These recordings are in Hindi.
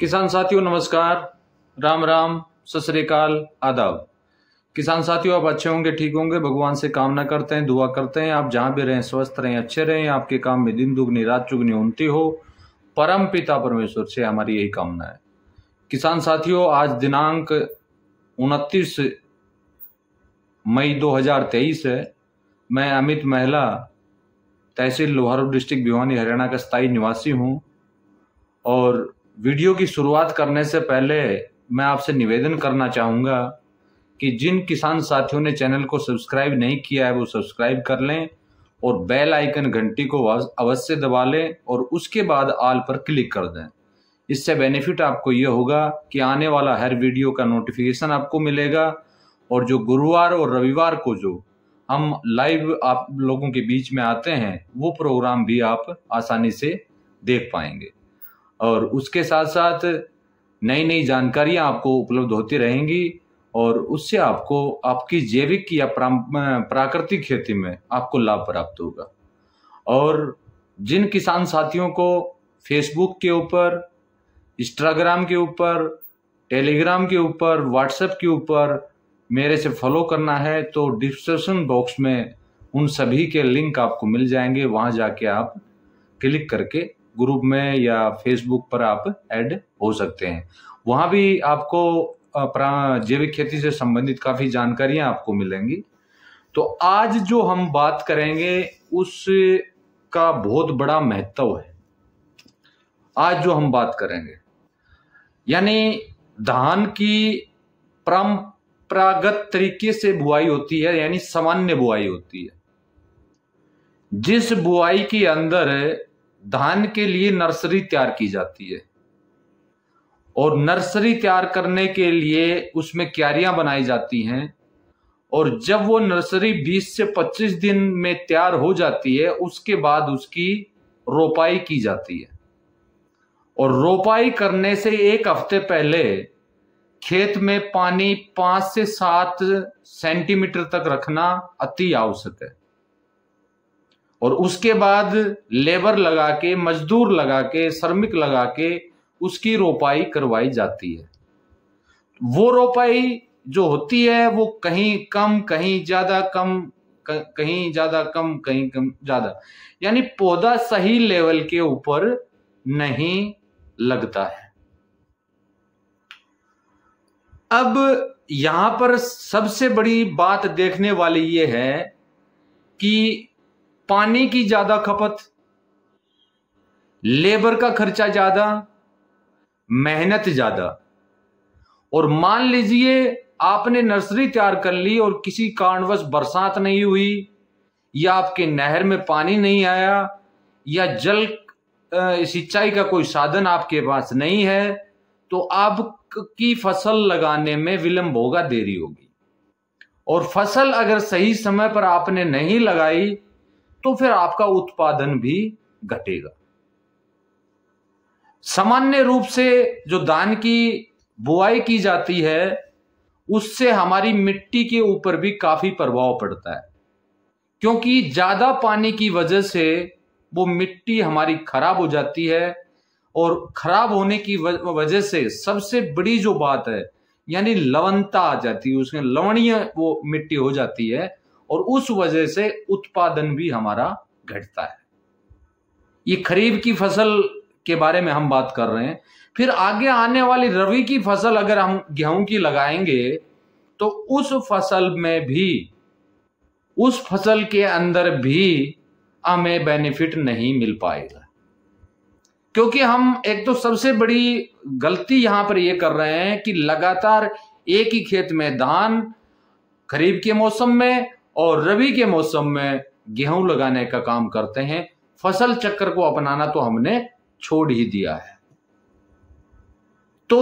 किसान साथियों नमस्कार राम राम सतरीकाल आदाब किसान साथियों आप अच्छे होंगे ठीक होंगे भगवान से कामना करते हैं दुआ करते हैं आप जहाँ भी रहें स्वस्थ रहें अच्छे रहें आपके काम में दिन दुगनी रात चुगनी उन्नति हो परम पिता परमेश्वर से हमारी यही कामना है किसान साथियों आज दिनांक उनतीस मई 2023 है मैं अमित महला तहसील लोहारू डिस्ट्रिक्ट भिवानी हरियाणा का स्थायी निवासी हूँ और वीडियो की शुरुआत करने से पहले मैं आपसे निवेदन करना चाहूँगा कि जिन किसान साथियों ने चैनल को सब्सक्राइब नहीं किया है वो सब्सक्राइब कर लें और बेल आइकन घंटी को अवश्य दबा लें और उसके बाद आल पर क्लिक कर दें इससे बेनिफिट आपको ये होगा कि आने वाला हर वीडियो का नोटिफिकेशन आपको मिलेगा और जो गुरुवार और रविवार को जो हम लाइव आप लोगों के बीच में आते हैं वो प्रोग्राम भी आप आसानी से देख पाएंगे और उसके साथ साथ नई नई जानकारियाँ आपको उपलब्ध होती रहेंगी और उससे आपको आपकी जैविक या प्राकृतिक खेती में आपको लाभ प्राप्त होगा और जिन किसान साथियों को फेसबुक के ऊपर इंस्टाग्राम के ऊपर टेलीग्राम के ऊपर व्हाट्सएप के ऊपर मेरे से फॉलो करना है तो डिस्क्रिप्शन बॉक्स में उन सभी के लिंक आपको मिल जाएंगे वहाँ जाके आप क्लिक करके ग्रुप में या फेसबुक पर आप ऐड हो सकते हैं वहां भी आपको जैविक खेती से संबंधित काफ़ी जानकारियां आपको मिलेंगी तो आज जो हम बात करेंगे उसका बहुत बड़ा महत्व है आज जो हम बात करेंगे यानी धान की परंपरागत तरीके से बुआई होती है यानी सामान्य बुआई होती है जिस बुआई के अंदर धान के लिए नर्सरी तैयार की जाती है और नर्सरी तैयार करने के लिए उसमें क्यारियां बनाई जाती हैं और जब वो नर्सरी 20 से 25 दिन में तैयार हो जाती है उसके बाद उसकी रोपाई की जाती है और रोपाई करने से एक हफ्ते पहले खेत में पानी पांच से सात सेंटीमीटर तक रखना अति आवश्यक है और उसके बाद लेबर लगा के मजदूर लगा के श्रमिक लगा के उसकी रोपाई करवाई जाती है वो रोपाई जो होती है वो कहीं कम कहीं ज्यादा कम कहीं ज्यादा कम कहीं कम ज्यादा यानी पौधा सही लेवल के ऊपर नहीं लगता है अब यहां पर सबसे बड़ी बात देखने वाली यह है कि पानी की ज्यादा खपत लेबर का खर्चा ज्यादा मेहनत ज्यादा और मान लीजिए आपने नर्सरी तैयार कर ली और किसी कारणवश बरसात नहीं हुई या आपके नहर में पानी नहीं आया या जल सिंचाई का कोई साधन आपके पास नहीं है तो आपकी फसल लगाने में विलंब होगा देरी होगी और फसल अगर सही समय पर आपने नहीं लगाई तो फिर आपका उत्पादन भी घटेगा सामान्य रूप से जो धान की बुआई की जाती है उससे हमारी मिट्टी के ऊपर भी काफी प्रभाव पड़ता है क्योंकि ज्यादा पानी की वजह से वो मिट्टी हमारी खराब हो जाती है और खराब होने की वजह से सबसे बड़ी जो बात है यानी लवणता आ जाती है उसमें लवणीय वो मिट्टी हो जाती है और उस वजह से उत्पादन भी हमारा घटता है ये खरीफ की फसल के बारे में हम बात कर रहे हैं फिर आगे आने वाली रवि की फसल अगर हम गेहूं की लगाएंगे तो उस फसल में भी उस फसल के अंदर भी हमें बेनिफिट नहीं मिल पाएगा क्योंकि हम एक तो सबसे बड़ी गलती यहां पर यह कर रहे हैं कि लगातार एक ही खेत में धान खरीफ के मौसम में और रबी के मौसम में गेहूं लगाने का काम करते हैं फसल चक्र को अपनाना तो हमने छोड़ ही दिया है तो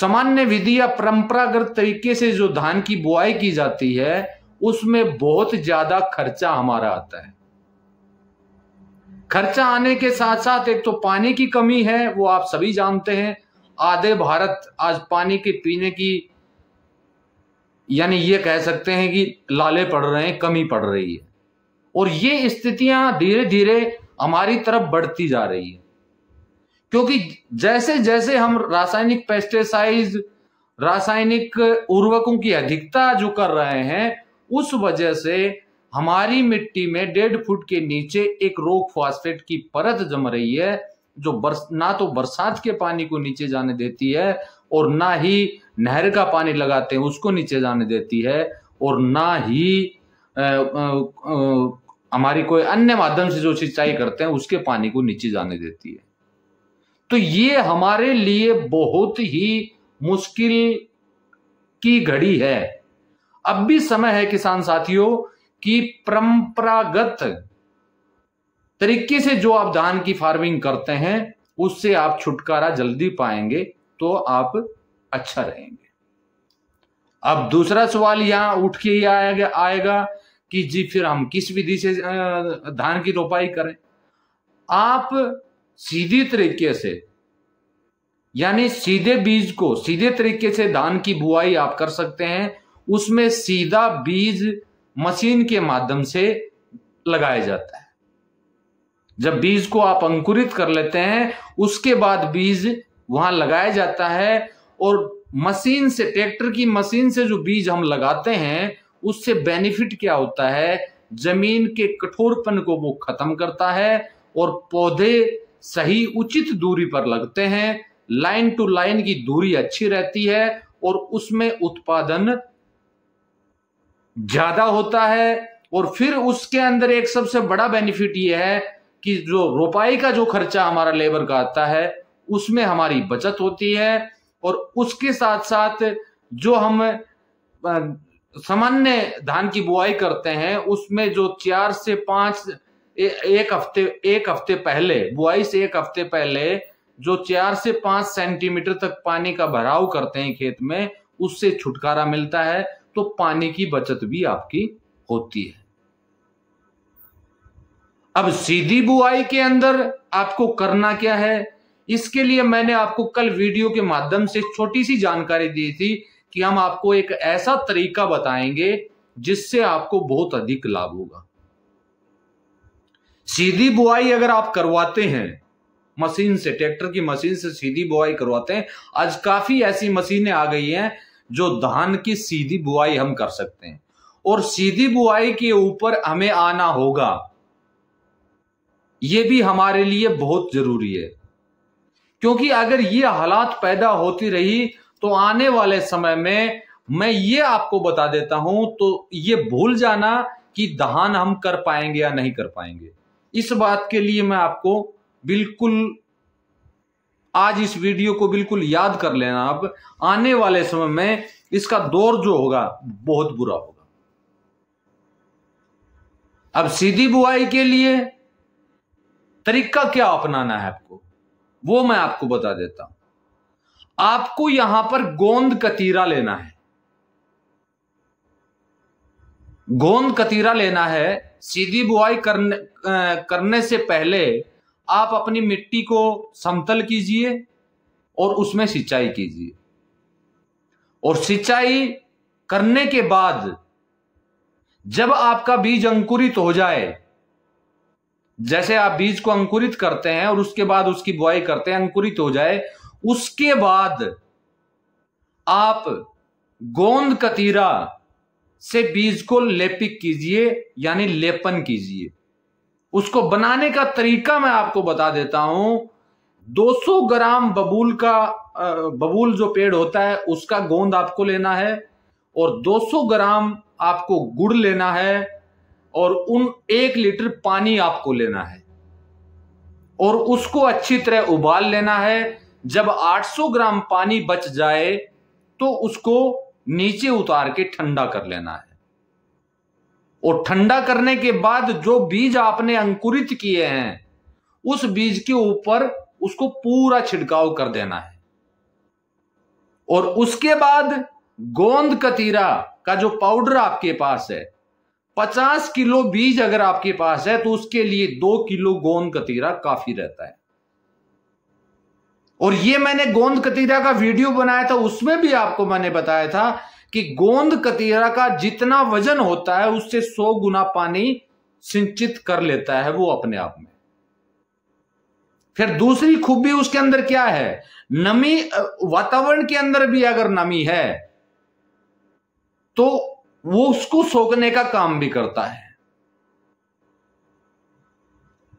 सामान्य विधि या परंपरागत तरीके से जो धान की बुआई की जाती है उसमें बहुत ज्यादा खर्चा हमारा आता है खर्चा आने के साथ साथ एक तो पानी की कमी है वो आप सभी जानते हैं आधे भारत आज पानी के पीने की यानी ये कह सकते हैं कि लाले पड़ रहे हैं कमी पड़ रही है और ये स्थितियां धीरे धीरे हमारी तरफ बढ़ती जा रही है क्योंकि जैसे जैसे हम रासायनिक पेस्टिसाइड रासायनिक उर्वरकों की अधिकता जो कर रहे हैं उस वजह से हमारी मिट्टी में डेढ़ फुट के नीचे एक रोग फॉस्फेट की परत जम रही है जो बरस ना तो बरसात के पानी को नीचे जाने देती है और ना ही नहर का पानी लगाते हैं उसको नीचे जाने देती है और ना ही हमारी कोई अन्य माध्यम से जो सिंचाई करते हैं उसके पानी को नीचे जाने देती है तो ये हमारे लिए बहुत ही मुश्किल की घड़ी है अब भी समय है किसान साथियों कि परंपरागत तरीके से जो आप धान की फार्मिंग करते हैं उससे आप छुटकारा जल्दी पाएंगे तो आप अच्छा रहेंगे अब दूसरा सवाल यहां उठ के आएगा आएगा कि जी फिर हम किस विधि से धान की रोपाई करें आप सीधे तरीके से यानी सीधे बीज को सीधे तरीके से धान की बुआई आप कर सकते हैं उसमें सीधा बीज मशीन के माध्यम से लगाया जाता है जब बीज को आप अंकुरित कर लेते हैं उसके बाद बीज वहां लगाया जाता है और मशीन से ट्रैक्टर की मशीन से जो बीज हम लगाते हैं उससे बेनिफिट क्या होता है जमीन के कठोरपन को वो खत्म करता है और पौधे सही उचित दूरी पर लगते हैं लाइन टू लाइन की दूरी अच्छी रहती है और उसमें उत्पादन ज्यादा होता है और फिर उसके अंदर एक सबसे बड़ा बेनिफिट यह है कि जो रोपाई का जो खर्चा हमारा लेबर का आता है उसमें हमारी बचत होती है और उसके साथ साथ जो हम सामान्य धान की बुआई करते हैं उसमें जो चार से पांच एक हफ्ते एक हफ्ते पहले बुआई से एक हफ्ते पहले जो चार से पांच सेंटीमीटर तक पानी का भराव करते हैं खेत में उससे छुटकारा मिलता है तो पानी की बचत भी आपकी होती है अब सीधी बुआई के अंदर आपको करना क्या है इसके लिए मैंने आपको कल वीडियो के माध्यम से छोटी सी जानकारी दी थी कि हम आपको एक ऐसा तरीका बताएंगे जिससे आपको बहुत अधिक लाभ होगा सीधी बुआई अगर आप करवाते हैं मशीन से ट्रैक्टर की मशीन से सीधी बुआई करवाते हैं आज काफी ऐसी मशीनें आ गई हैं जो धान की सीधी बुआई हम कर सकते हैं और सीधी बुआई के ऊपर हमें आना होगा यह भी हमारे लिए बहुत जरूरी है क्योंकि अगर ये हालात पैदा होती रही तो आने वाले समय में मैं ये आपको बता देता हूं तो ये भूल जाना कि दहान हम कर पाएंगे या नहीं कर पाएंगे इस बात के लिए मैं आपको बिल्कुल आज इस वीडियो को बिल्कुल याद कर लेना आप आने वाले समय में इसका दौर जो होगा बहुत बुरा होगा अब सीधी बुआई के लिए तरीका क्या अपनाना है आपको वो मैं आपको बता देता हूं आपको यहां पर गोंद कतीरा लेना है गोंद कतीरा लेना है सीधी बुआई करने करने से पहले आप अपनी मिट्टी को समतल कीजिए और उसमें सिंचाई कीजिए और सिंचाई करने के बाद जब आपका बीज अंकुरित हो जाए जैसे आप बीज को अंकुरित करते हैं और उसके बाद उसकी बुआई करते हैं अंकुरित हो जाए उसके बाद आप गोंद कतीरा से बीज को लेपिक कीजिए यानी लेपन कीजिए उसको बनाने का तरीका मैं आपको बता देता हूं 200 ग्राम बबूल का बबूल जो पेड़ होता है उसका गोंद आपको लेना है और 200 ग्राम आपको गुड़ लेना है और उन एक लीटर पानी आपको लेना है और उसको अच्छी तरह उबाल लेना है जब 800 ग्राम पानी बच जाए तो उसको नीचे उतार के ठंडा कर लेना है और ठंडा करने के बाद जो बीज आपने अंकुरित किए हैं उस बीज के ऊपर उसको पूरा छिड़काव कर देना है और उसके बाद गोंद कतीरा का जो पाउडर आपके पास है पचास किलो बीज अगर आपके पास है तो उसके लिए दो किलो गोंद कतीरा काफी रहता है और ये मैंने गोंद कतीरा का वीडियो बनाया था उसमें भी आपको मैंने बताया था कि गोंद कतीरा का जितना वजन होता है उससे सौ गुना पानी सिंचित कर लेता है वो अपने आप में फिर दूसरी खूबी उसके अंदर क्या है नमी वातावरण के अंदर भी अगर नमी है तो वो उसको सोखने का काम भी करता है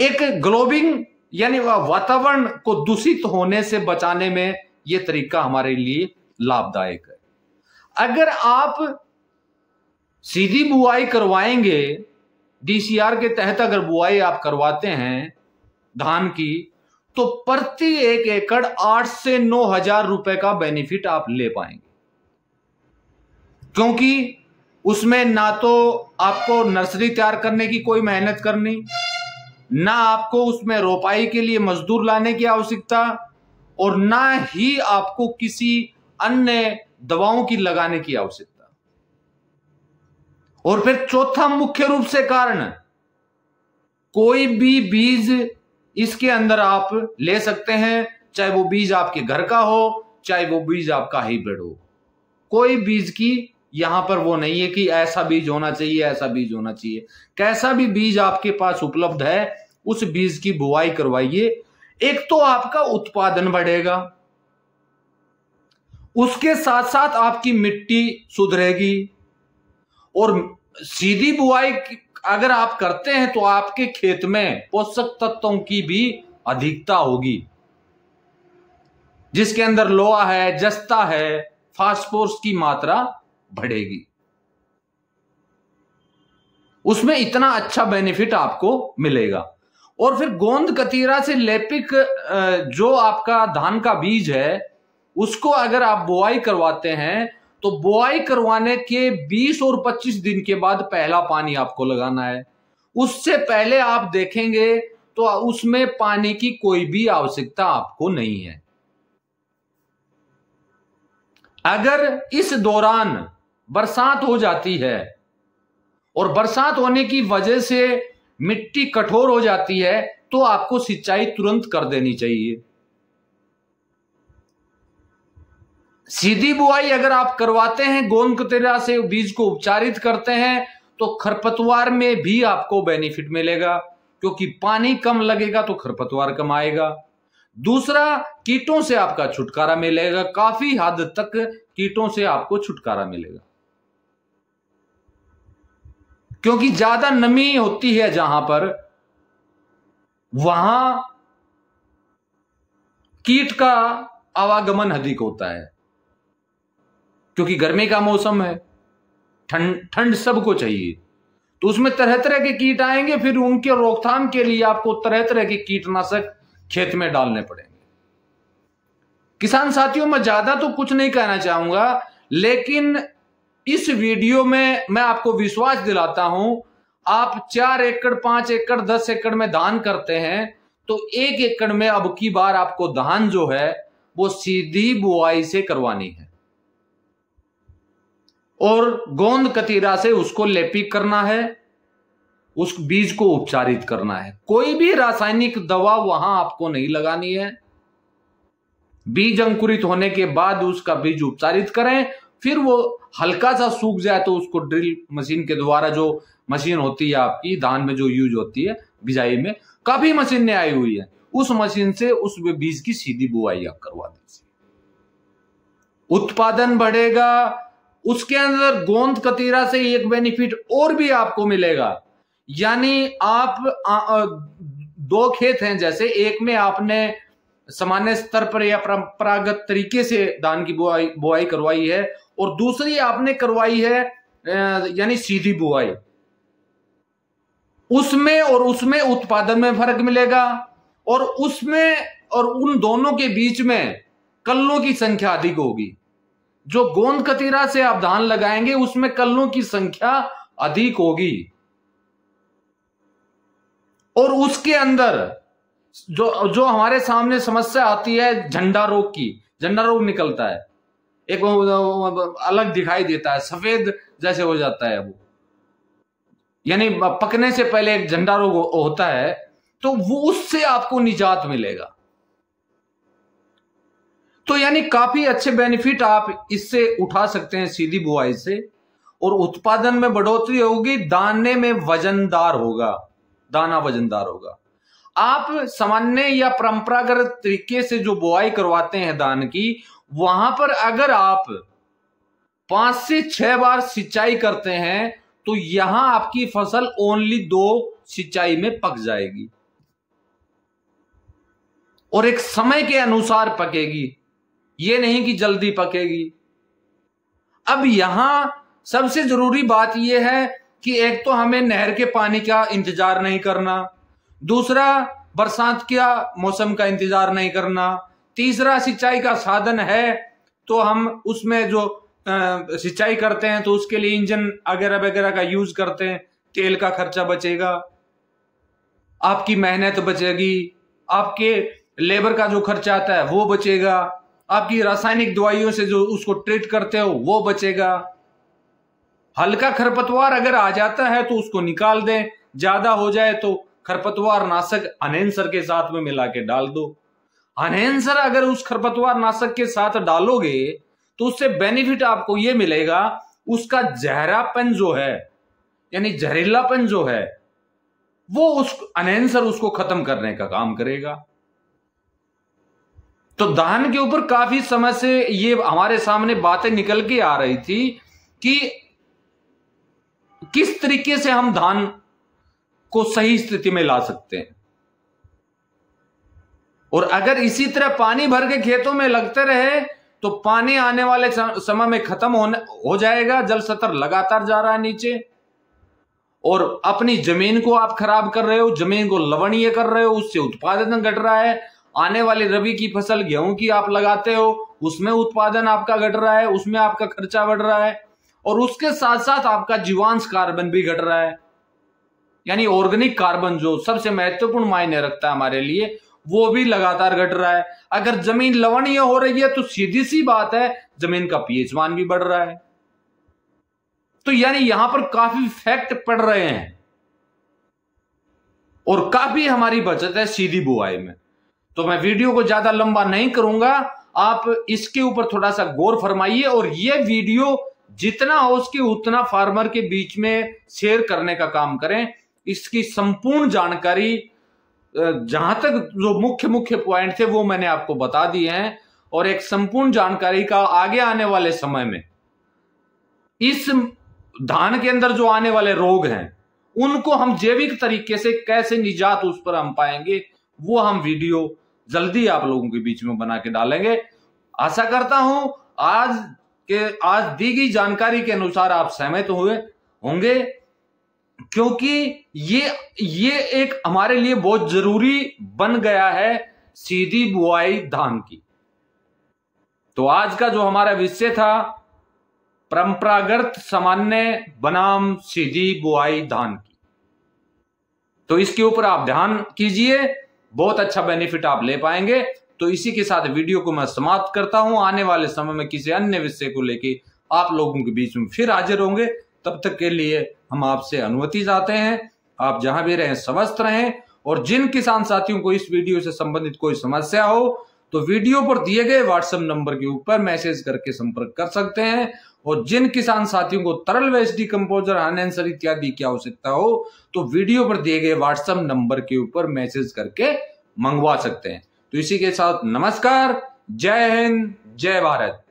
एक ग्लोबिंग यानी वातावरण को दूषित होने से बचाने में यह तरीका हमारे लिए लाभदायक है अगर आप सीधी बुआई करवाएंगे डीसीआर के तहत अगर बुआई आप करवाते हैं धान की तो प्रति एक एकड़ आठ से नौ हजार रुपए का बेनिफिट आप ले पाएंगे क्योंकि उसमें ना तो आपको नर्सरी तैयार करने की कोई मेहनत करनी ना आपको उसमें रोपाई के लिए मजदूर लाने की आवश्यकता और ना ही आपको किसी अन्य दवाओं की लगाने की आवश्यकता और फिर चौथा मुख्य रूप से कारण कोई भी बीज इसके अंदर आप ले सकते हैं चाहे वो बीज आपके घर का हो चाहे वो बीज आपका हाइब्रिड हो कोई बीज की यहां पर वो नहीं है कि ऐसा बीज होना चाहिए ऐसा बीज होना चाहिए कैसा भी बीज आपके पास उपलब्ध है उस बीज की बुआई करवाइए एक तो आपका उत्पादन बढ़ेगा उसके साथ साथ आपकी मिट्टी सुधरेगी और सीधी बुआई अगर आप करते हैं तो आपके खेत में पोषक तत्वों की भी अधिकता होगी जिसके अंदर लोहा है जस्ता है फास्फोरस की मात्रा बढ़ेगी उसमें इतना अच्छा बेनिफिट आपको मिलेगा और फिर गोंद कतीरा से लेपिक जो आपका धान का बीज है उसको अगर आप बुआई करवाते हैं तो बुआई करवाने के 20 और 25 दिन के बाद पहला पानी आपको लगाना है उससे पहले आप देखेंगे तो उसमें पानी की कोई भी आवश्यकता आपको नहीं है अगर इस दौरान बरसात हो जाती है और बरसात होने की वजह से मिट्टी कठोर हो जाती है तो आपको सिंचाई तुरंत कर देनी चाहिए सीधी बुआई अगर आप करवाते हैं गोंद कतेरा से बीज को उपचारित करते हैं तो खरपतवार में भी आपको बेनिफिट मिलेगा क्योंकि पानी कम लगेगा तो खरपतवार कम आएगा दूसरा कीटों से आपका छुटकारा मिलेगा काफी हद तक कीटों से आपको छुटकारा मिलेगा क्योंकि ज्यादा नमी होती है जहां पर वहां कीट का आवागमन अधिक होता है क्योंकि गर्मी का मौसम है ठंड ठंड सबको चाहिए तो उसमें तरह तरह के कीट आएंगे फिर उनके रोकथाम के लिए आपको तरह तरह के कीटनाशक खेत में डालने पड़ेंगे किसान साथियों मैं ज्यादा तो कुछ नहीं कहना चाहूंगा लेकिन इस वीडियो में मैं आपको विश्वास दिलाता हूं आप चार एकड़ पांच एकड़ दस एकड़ में धान करते हैं तो एक एकड़ में अब की बार आपको धान जो है वो सीधी बुआई से करवानी है और गोंद कतीरा से उसको लेपी करना है उस बीज को उपचारित करना है कोई भी रासायनिक दवा वहां आपको नहीं लगानी है बीज अंकुरित होने के बाद उसका बीज उपचारित करें फिर वो हल्का सा सूख जाए तो उसको ड्रिल मशीन के द्वारा जो मशीन होती है आपकी धान में जो यूज होती है बिजाई में काफी मशीन ने आई हुई है उस मशीन से उस बीज की सीधी बुआई आप करवा दीजिए उत्पादन बढ़ेगा उसके अंदर गोंद कतीरा से एक बेनिफिट और भी आपको मिलेगा यानी आप आ, आ, दो खेत हैं जैसे एक में आपने सामान्य स्तर पर या परंपरागत तरीके से धान की बुआई बुआई करवाई है और दूसरी आपने करवाई है यानी सीधी बुआई उसमें और उसमें उत्पादन में फर्क मिलेगा और उसमें और उन दोनों के बीच में कल्लों की संख्या अधिक होगी जो गोंद कतीरा से आप धान लगाएंगे उसमें कल्लों की संख्या अधिक होगी और उसके अंदर जो जो हमारे सामने समस्या आती है झंडा रोग की झंडा रोग निकलता है एक अलग दिखाई देता है सफेद जैसे हो जाता है वो यानी पकने से पहले एक झंडा रोग होता है तो वो उससे आपको निजात मिलेगा तो यानी काफी अच्छे बेनिफिट आप इससे उठा सकते हैं सीधी बुआई से और उत्पादन में बढ़ोतरी होगी दाने में वजनदार होगा दाना वजनदार होगा आप सामान्य या परंपरागत तरीके से जो बुआई करवाते हैं दान की वहां पर अगर आप पांच से छह बार सिंचाई करते हैं तो यहां आपकी फसल ओनली दो सिंचाई में पक जाएगी और एक समय के अनुसार पकेगी ये नहीं कि जल्दी पकेगी अब यहां सबसे जरूरी बात यह है कि एक तो हमें नहर के पानी का इंतजार नहीं करना दूसरा बरसात का मौसम का इंतजार नहीं करना तीसरा सिंचाई का साधन है तो हम उसमें जो सिंचाई करते हैं तो उसके लिए इंजन वगैरह वगैरह का यूज करते हैं तेल का खर्चा बचेगा आपकी मेहनत बचेगी आपके लेबर का जो खर्चा आता है वो बचेगा आपकी रासायनिक दवाइयों से जो उसको ट्रीट करते हो वो बचेगा हल्का खरपतवार अगर आ जाता है तो उसको निकाल दें ज्यादा हो जाए तो खरपतवार नाशक अनेंसर के साथ में मिला के डाल दो अनहेंसर अगर उस खरपतवार नाशक के साथ डालोगे तो उससे बेनिफिट आपको ये मिलेगा उसका जहरापन जो है यानी जहरीलापन जो है वो उस अनहेंसर उसको खत्म करने का काम करेगा तो दहन के ऊपर काफी समय से ये हमारे सामने बातें निकल के आ रही थी कि किस तरीके से हम धान को सही स्थिति में ला सकते हैं और अगर इसी तरह पानी भर के खेतों में लगते रहे तो पानी आने वाले समय में खत्म होने हो जाएगा जल सतर लगातार जा रहा है नीचे और अपनी जमीन को आप खराब कर रहे हो जमीन को लवणीय कर रहे हो उससे उत्पादन घट रहा है आने वाली रबी की फसल गेहूं की आप लगाते हो उसमें उत्पादन आपका घट रहा है उसमें आपका खर्चा बढ़ रहा है और उसके साथ साथ आपका जीवांश कार्बन भी घट रहा है यानी ऑर्गेनिक कार्बन जो सबसे महत्वपूर्ण मायने रखता है हमारे लिए वो भी लगातार घट रहा है अगर जमीन लवणीय हो रही है तो सीधी सी बात है जमीन का पीएच मान भी बढ़ रहा है तो यानी यहां पर काफी फैक्ट पड़ रहे हैं और काफी हमारी बचत है सीधी बुआई में तो मैं वीडियो को ज्यादा लंबा नहीं करूंगा आप इसके ऊपर थोड़ा सा गौर फरमाइए और यह वीडियो जितना हो उसके उतना फार्मर के बीच में शेयर करने का काम करें इसकी संपूर्ण जानकारी जहां तक जो मुख्य मुख्य पॉइंट थे वो मैंने आपको बता दिए हैं और एक संपूर्ण जानकारी का आगे आने वाले समय में इस धान के अंदर जो आने वाले रोग हैं उनको हम जैविक तरीके से कैसे निजात उस पर हम पाएंगे वो हम वीडियो जल्दी आप लोगों के बीच में बना के डालेंगे आशा करता हूं आज के आज दी गई जानकारी के अनुसार आप सहमत हुए होंगे क्योंकि ये ये एक हमारे लिए बहुत जरूरी बन गया है सीधी बुआई धान की तो आज का जो हमारा विषय था परंपरागत सामान्य बनाम सीधी बुआई धान की तो इसके ऊपर आप ध्यान कीजिए बहुत अच्छा बेनिफिट आप ले पाएंगे तो इसी के साथ वीडियो को मैं समाप्त करता हूं आने वाले समय में किसी अन्य विषय को लेकर आप लोगों के बीच में फिर हाजिर होंगे तब तक के लिए हम आपसे अनुमति चाहते हैं आप जहां भी रहें स्वस्थ रहें और जिन किसान साथियों को इस वीडियो से संबंधित कोई समस्या हो तो वीडियो पर दिए गए व्हाट्सएप नंबर के ऊपर मैसेज करके संपर्क कर सकते हैं और जिन किसान साथियों को तरल वेस्ट डिकम्पोजर आनेसर इत्यादि की आवश्यकता हो तो वीडियो पर दिए गए व्हाट्सएप नंबर के ऊपर मैसेज करके मंगवा सकते हैं तो इसी के साथ नमस्कार जय हिंद जय भारत